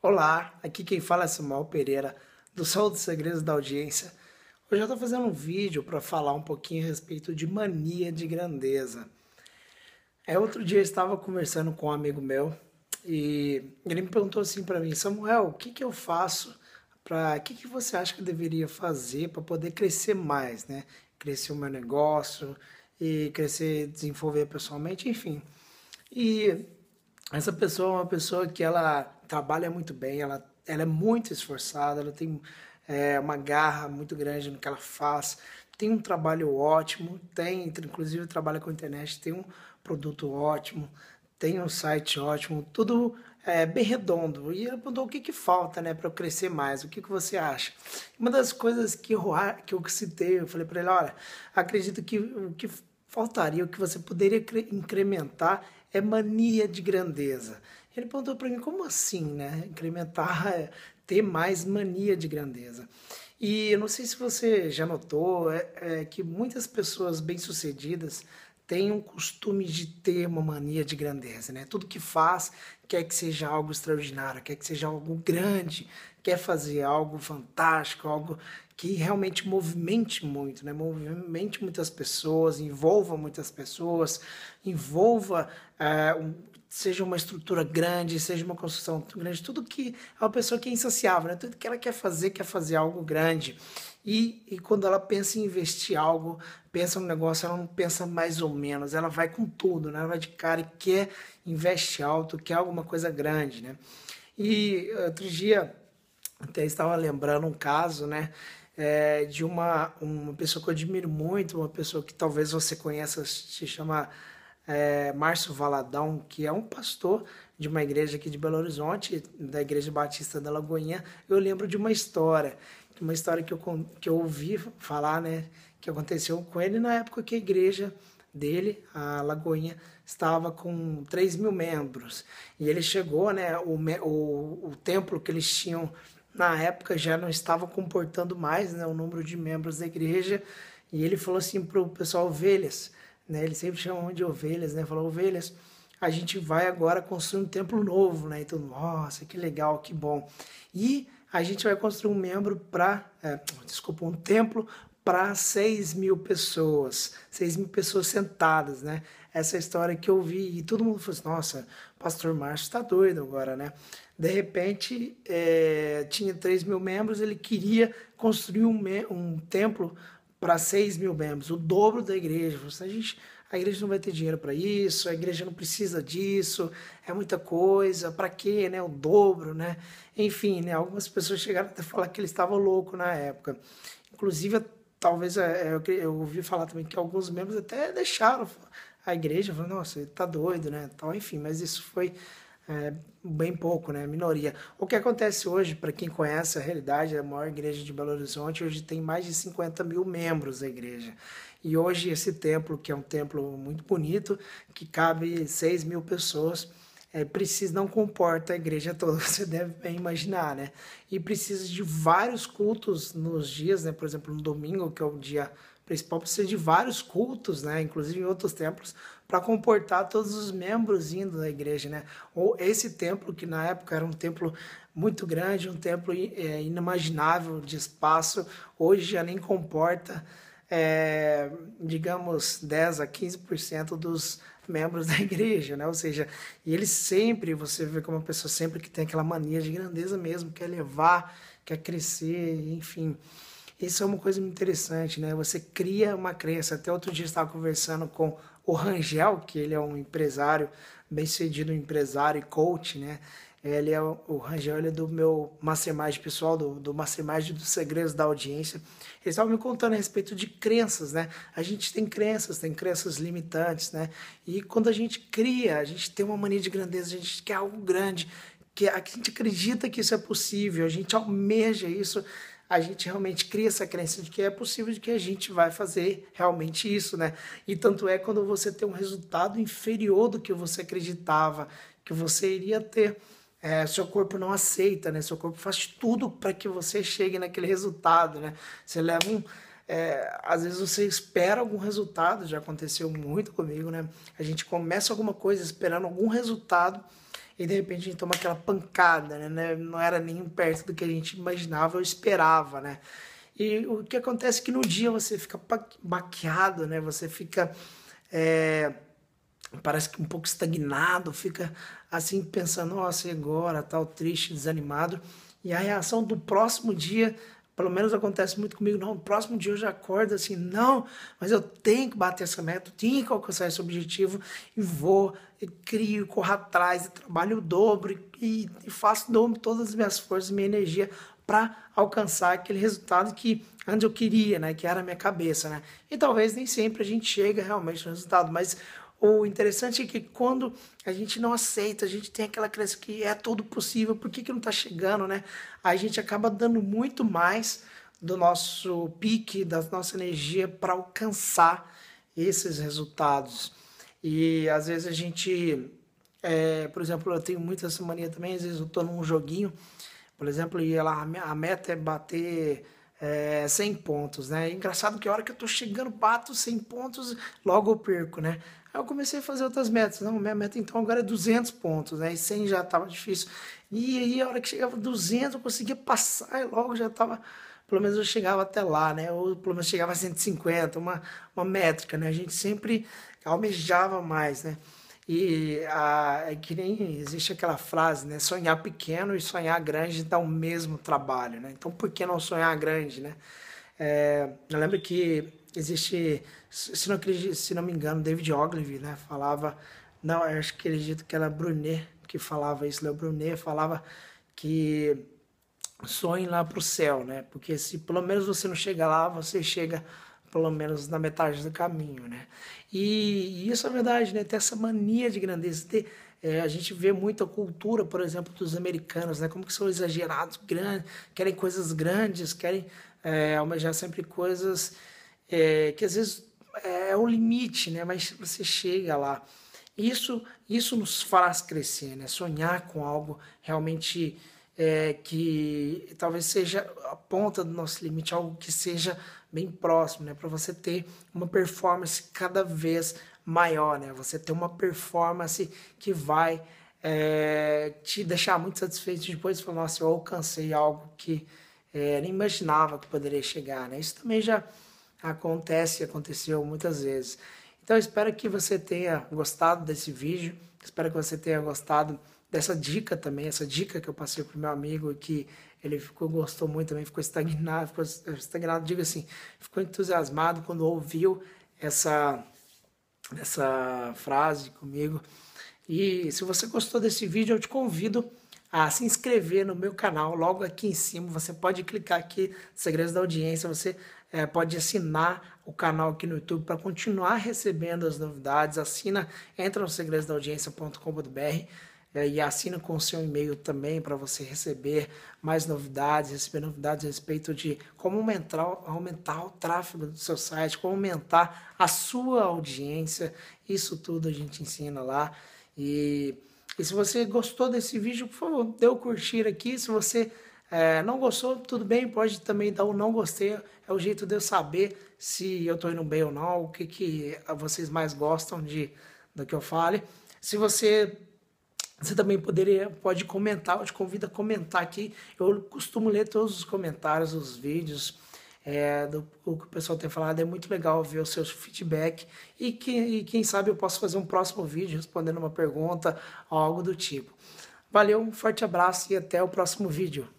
Olá, aqui quem fala é Samuel Pereira, do Sol dos Segredos da Audiência. Hoje eu estou fazendo um vídeo para falar um pouquinho a respeito de mania de grandeza. É, outro dia eu estava conversando com um amigo meu e ele me perguntou assim para mim, Samuel, o que, que eu faço para... O que, que você acha que eu deveria fazer para poder crescer mais, né? Crescer o meu negócio e crescer, desenvolver pessoalmente, enfim. E essa pessoa é uma pessoa que ela trabalha muito bem, ela, ela é muito esforçada, ela tem é, uma garra muito grande no que ela faz, tem um trabalho ótimo, tem, inclusive trabalha com internet, tem um produto ótimo, tem um site ótimo, tudo é, bem redondo. E ela perguntou o que, que falta né, para eu crescer mais, o que, que você acha? Uma das coisas que eu, que eu citei, eu falei para ele, olha, acredito que o que faltaria, o que você poderia incrementar é mania de grandeza. Ele perguntou para mim, como assim, né? Incrementar, é ter mais mania de grandeza. E eu não sei se você já notou é, é, que muitas pessoas bem-sucedidas tem um costume de ter uma mania de grandeza, né? Tudo que faz quer que seja algo extraordinário, quer que seja algo grande, quer fazer algo fantástico, algo que realmente movimente muito, né? Movimente muitas pessoas, envolva muitas pessoas, envolva é, um, seja uma estrutura grande, seja uma construção grande, tudo que é uma pessoa que é insaciável, né? Tudo que ela quer fazer, quer fazer algo grande. E, e quando ela pensa em investir algo, pensa no negócio, ela não pensa mais ou menos, ela vai com tudo, né? ela vai de cara e quer investir alto, quer alguma coisa grande. Né? E outro dia, até estava lembrando um caso, né? É, de uma, uma pessoa que eu admiro muito, uma pessoa que talvez você conheça, se chama é, Márcio Valadão, que é um pastor de uma igreja aqui de Belo Horizonte, da Igreja Batista da Lagoinha, eu lembro de uma história, uma história que eu, que eu ouvi falar, né, que aconteceu com ele na época que a igreja dele, a Lagoinha, estava com 3 mil membros. E ele chegou, né, o, o, o templo que eles tinham na época já não estava comportando mais né, o número de membros da igreja, e ele falou assim para o pessoal, ovelhas, né, ele sempre chamam de ovelhas, né, falou, ovelhas, a gente vai agora construir um templo novo, né? Então, nossa, que legal, que bom. E a gente vai construir um membro para, é, desculpa, um templo para 6 mil pessoas, 6 mil pessoas sentadas, né? Essa é história que eu vi e todo mundo falou assim, nossa, pastor Márcio está doido agora, né? De repente, é, tinha 3 mil membros, ele queria construir um, um templo para 6 mil membros, o dobro da igreja. Falei, assim, a gente a igreja não vai ter dinheiro para isso, a igreja não precisa disso, é muita coisa, para quê, né? O dobro, né? Enfim, né? Algumas pessoas chegaram até a falar que ele estava louco na época. Inclusive, talvez é, é, eu ouvi falar também que alguns membros até deixaram a igreja, falando, nossa, ele tá doido, né? Tal, enfim, mas isso foi é, bem pouco, né? Minoria. O que acontece hoje, para quem conhece a realidade, a maior igreja de Belo Horizonte, hoje tem mais de 50 mil membros da igreja. E hoje esse templo, que é um templo muito bonito, que cabe 6 mil pessoas, é, precisa, não comporta a igreja toda, você deve bem imaginar, né? E precisa de vários cultos nos dias, né? Por exemplo, no domingo, que é o dia principal precisa de vários cultos, né? Inclusive em outros templos para comportar todos os membros indo na igreja, né? Ou esse templo que na época era um templo muito grande, um templo é, inimaginável de espaço, hoje já nem comporta, é, digamos, 10 a 15% dos membros da igreja, né? Ou seja, e ele sempre, você vê como uma pessoa sempre que tem aquela mania de grandeza mesmo, quer levar, quer crescer, enfim. Isso é uma coisa interessante, né? Você cria uma crença. Até outro dia estava conversando com o Rangel, que ele é um empresário, bem-sucedido empresário e coach, né? Ele é o Rangel, ele é do meu mastermind pessoal, do, do mastermind dos segredos da audiência. Ele estava me contando a respeito de crenças, né? A gente tem crenças, tem crenças limitantes, né? E quando a gente cria, a gente tem uma mania de grandeza, a gente quer algo grande, que a gente acredita que isso é possível, a gente almeja isso a gente realmente cria essa crença de que é possível de que a gente vai fazer realmente isso, né? E tanto é quando você tem um resultado inferior do que você acreditava que você iria ter. É, seu corpo não aceita, né? Seu corpo faz tudo para que você chegue naquele resultado, né? Você leva um, é, às vezes você espera algum resultado, já aconteceu muito comigo, né? A gente começa alguma coisa esperando algum resultado e de repente a gente toma aquela pancada, né? É, não era nem perto do que a gente imaginava ou esperava, né? E o que acontece é que no dia você fica baqueado, né? Você fica. É, parece que um pouco estagnado, fica assim pensando, nossa, e agora, tal, triste, desanimado. E a reação do próximo dia pelo menos acontece muito comigo, não, próximo dia eu já acordo assim, não, mas eu tenho que bater essa meta, tenho que alcançar esse objetivo e vou, e crio, corro atrás, e trabalho o dobro e, e faço dobro todas as minhas forças, minha energia para alcançar aquele resultado que antes eu queria, né, que era a minha cabeça, né? E talvez nem sempre a gente chega realmente no resultado, mas o interessante é que quando a gente não aceita, a gente tem aquela crença que é tudo possível, por que, que não está chegando, né? A gente acaba dando muito mais do nosso pique, da nossa energia para alcançar esses resultados. E às vezes a gente, é, por exemplo, eu tenho muita essa mania também, às vezes eu estou num joguinho, por exemplo, e ela, a meta é bater é, 100 pontos, né? É engraçado que a hora que eu tô chegando, bato 100 pontos, logo eu perco, né? eu comecei a fazer outras metas. Não, minha meta então agora é 200 pontos, né? E 100 já estava difícil. E aí, a hora que chegava 200, eu conseguia passar e logo já estava. Pelo menos eu chegava até lá, né? Ou pelo menos chegava a 150, uma, uma métrica, né? A gente sempre almejava mais, né? E a, é que nem existe aquela frase, né? Sonhar pequeno e sonhar grande dá o mesmo trabalho, né? Então por que não sonhar grande, né? É, eu lembro que existe, se não, se não me engano, David Ogilvy, né? Falava, não, acho que acredito que era Brunet que falava isso, Léo Brunet falava que sonhe lá pro céu, né? Porque se pelo menos você não chega lá, você chega pelo menos na metade do caminho, né? E, e isso é verdade, né? Ter essa mania de grandeza, ter, é, a gente vê muita cultura, por exemplo, dos americanos, né? Como que são exagerados, grandes, querem coisas grandes, querem é, almejar sempre coisas é, que às vezes é, é o limite, né? Mas você chega lá. Isso, isso nos faz crescer, né? Sonhar com algo realmente é, que talvez seja a ponta do nosso limite, algo que seja bem próximo, né? Para você ter uma performance cada vez maior, né? Você ter uma performance que vai é, te deixar muito satisfeito depois falar, nossa, assim, eu alcancei algo que é, nem imaginava que poderia chegar, né? Isso também já acontece, aconteceu muitas vezes. Então espero que você tenha gostado desse vídeo, espero que você tenha gostado dessa dica também, essa dica que eu passei pro meu amigo que ele ficou gostou muito também, ficou estagnado, ficou estagnado, digo assim, ficou entusiasmado quando ouviu essa essa frase comigo. E se você gostou desse vídeo, eu te convido a se inscrever no meu canal logo aqui em cima. Você pode clicar aqui, Segredos da Audiência, você é, pode assinar o canal aqui no YouTube para continuar recebendo as novidades. Assina, entra no segredosdaudiência.com.br é, e assina com o seu e-mail também para você receber mais novidades, receber novidades a respeito de como aumentar, aumentar o tráfego do seu site, como aumentar a sua audiência. Isso tudo a gente ensina lá. E, e se você gostou desse vídeo, por favor, dê o um curtir aqui. Se você é, não gostou, tudo bem, pode também dar o um não gostei. É o jeito de eu saber se eu estou indo bem ou não, o que, que vocês mais gostam de do que eu fale. Se você você também poderia, pode comentar, eu te convido a comentar aqui. Eu costumo ler todos os comentários, os vídeos, é, do, o que o pessoal tem falado. É muito legal ver o seu feedback. E, que, e quem sabe eu posso fazer um próximo vídeo respondendo uma pergunta algo do tipo. Valeu, um forte abraço e até o próximo vídeo.